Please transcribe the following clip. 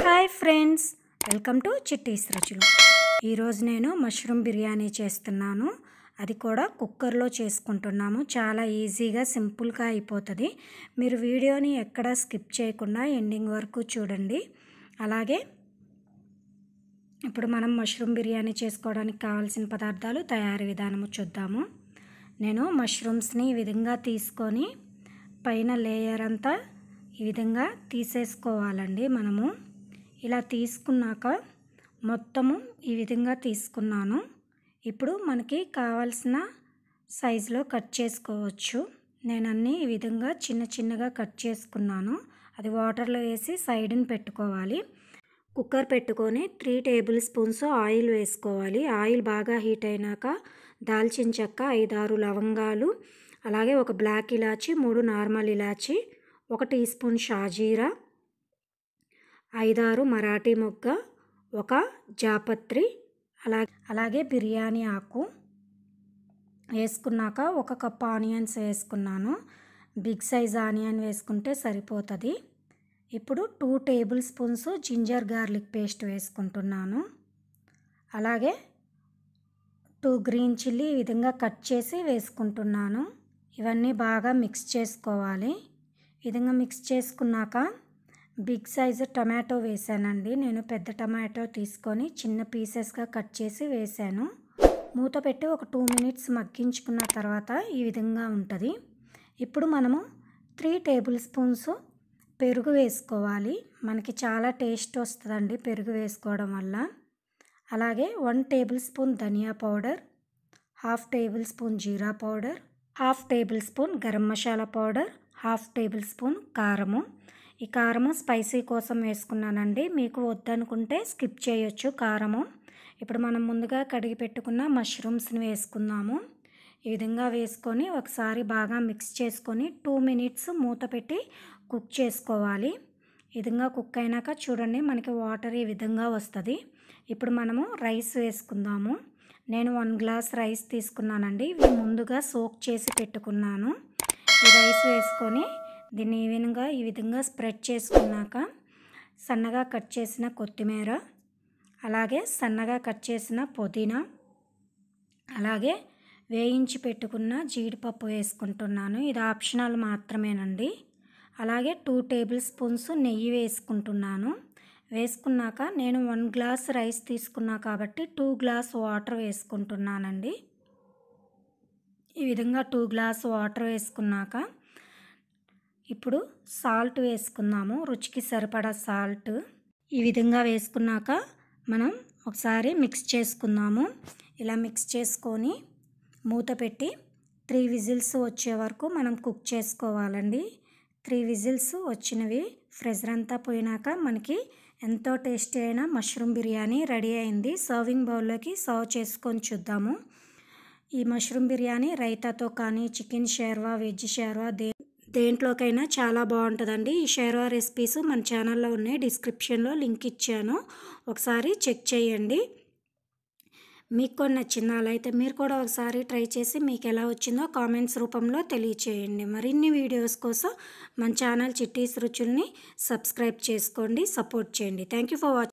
hi friends welcome to Chitti's Ruchulu ఈరోజు నేను mushroom biryani చేస్తున్నాను అది కూడా కుక్కర్లో చేసుకుంటున్నాము చాలా ఈజీగా సింపుల్గా అయిపోతుంది మీరు వీడియోని ఎక్కడ స్కిప్ చేయకుండా ఎండింగ్ వరకు చూడండి అలాగే ఇప్పుడు మనం మష్రూమ్ బిర్యానీ చేసుకోవడానికి కావాల్సిన పదార్థాలు తయారీ విధానము చూద్దాము నేను మష్రూమ్స్ని ఈ విధంగా తీసుకొని పైన లేయర్ అంతా ఈ విధంగా తీసేసుకోవాలండి మనము ఇలా తీసుకున్నాక మొత్తము ఈ విధంగా తీసుకున్నాను ఇప్పుడు మనకి కావాల్సిన సైజులో కట్ చేసుకోవచ్చు నేను అన్నీ ఈ విధంగా చిన్న చిన్నగా కట్ చేసుకున్నాను అది వాటర్లో వేసి సైడ్ని పెట్టుకోవాలి కుక్కర్ పెట్టుకొని త్రీ టేబుల్ స్పూన్స్ ఆయిల్ వేసుకోవాలి ఆయిల్ బాగా హీట్ అయినాక దాల్చిన చెక్క ఐదారు లవంగాలు అలాగే ఒక బ్లాక్ ఇలాచి మూడు నార్మల్ ఇలాచి ఒక టీ స్పూన్ షాజీరా ఐదారు మరాఠీ మొగ్గ ఒక జాపత్రి అలా అలాగే బిర్యానీ ఆకు వేసుకున్నాక ఒక కప్ ఆనియన్స్ వేసుకున్నాను బిగ్ సైజ్ ఆనియన్ వేసుకుంటే సరిపోతుంది ఇప్పుడు two tablespoons ginger garlic paste వేసుకుంటున్నాను అలాగే టూ గ్రీన్ చిల్లీ ఈ విధంగా కట్ చేసి వేసుకుంటున్నాను ఇవన్నీ బాగా మిక్స్ చేసుకోవాలి విధంగా మిక్స్ చేసుకున్నాక బిగ్ సైజు టమాటో వేసానండి నేను పెద్ద టమాటో తీసుకొని చిన్న పీసెస్గా కట్ చేసి వేసాను మూత పెట్టి ఒక టూ మినిట్స్ మగ్గించుకున్న తర్వాత ఈ విధంగా ఉంటుంది ఇప్పుడు మనము త్రీ టేబుల్ స్పూన్స్ పెరుగు వేసుకోవాలి మనకి చాలా టేస్ట్ వస్తుందండి పెరుగు వేసుకోవడం వల్ల అలాగే వన్ టేబుల్ స్పూన్ ధనియా పౌడర్ హాఫ్ టేబుల్ స్పూన్ జీరా powder half tablespoon garam masala powder half tablespoon కారము ఈ కారము స్పైసీ కోసం వేసుకున్నానండి మీకు వద్దనుకుంటే స్కిప్ చేయొచ్చు కారము ఇప్పుడు మనం ముందుగా కడిగి పెట్టుకున్న మష్రూమ్స్ని వేసుకుందాము ఈ విధంగా వేసుకొని ఒకసారి బాగా మిక్స్ చేసుకొని టూ మినిట్స్ మూత పెట్టి కుక్ చేసుకోవాలి ఈ విధంగా కుక్ అయినాక చూడండి మనకి వాటర్ ఈ విధంగా వస్తుంది ఇప్పుడు మనము రైస్ వేసుకుందాము నేను వన్ గ్లాస్ రైస్ తీసుకున్నానండి ఇవి ముందుగా సోక్ చేసి పెట్టుకున్నాను ఈ రైస్ వేసుకొని దీన్ని ఈవెన్గా ఈ విధంగా స్ప్రెడ్ చేసుకున్నాక సన్నగా కట్ చేసిన కొత్తిమీర అలాగే సన్నగా కట్ చేసిన పుదీనా అలాగే వేయించి పెట్టుకున్న జీడిపప్పు వేసుకుంటున్నాను ఇది ఆప్షనల్ మాత్రమేనండి అలాగే టూ టేబుల్ స్పూన్స్ నెయ్యి వేసుకుంటున్నాను వేసుకున్నాక నేను వన్ గ్లాస్ రైస్ తీసుకున్నా కాబట్టి టూ గ్లాస్ వాటర్ వేసుకుంటున్నానండి ఈ విధంగా టూ గ్లాస్ వాటర్ వేసుకున్నాక ఇప్పుడు సాల్ట్ వేసుకుందాము రుచికి సరిపడా సాల్ట్ ఈ విధంగా వేసుకున్నాక మనం ఒకసారి మిక్స్ చేసుకుందాము ఇలా మిక్స్ చేసుకొని మూత పెట్టి త్రీ విజిల్స్ వచ్చే వరకు మనం కుక్ చేసుకోవాలండి త్రీ విజిల్స్ వచ్చినవి ఫ్రెజర్ అంతా పోయినాక మనకి ఎంతో టేస్టీ అయిన మష్రూమ్ బిర్యానీ రెడీ అయింది సర్వింగ్ బౌల్లోకి సర్వ్ చేసుకొని చూద్దాము ఈ మష్రూమ్ బిర్యానీ రైతాతో కానీ చికెన్ షేర్వా వెజ్ షేర్వా దేని దేంట్లోకైనా చాలా బాగుంటుందండి ఈ షేర్వా రెసిపీస్ మన ఛానల్లో ఉన్నాయి డిస్క్రిప్షన్లో లింక్ ఇచ్చాను ఒకసారి చెక్ చేయండి మీకు కూడా నచ్చిందా అలా అయితే మీరు కూడా ఒకసారి ట్రై చేసి మీకు ఎలా వచ్చిందో కామెంట్స్ రూపంలో తెలియచేయండి మరిన్ని వీడియోస్ కోసం మన ఛానల్ చిట్టీస్ రుచుల్ని సబ్స్క్రైబ్ చేసుకోండి సపోర్ట్ చేయండి థ్యాంక్ యూ ఫర్ వాచింగ్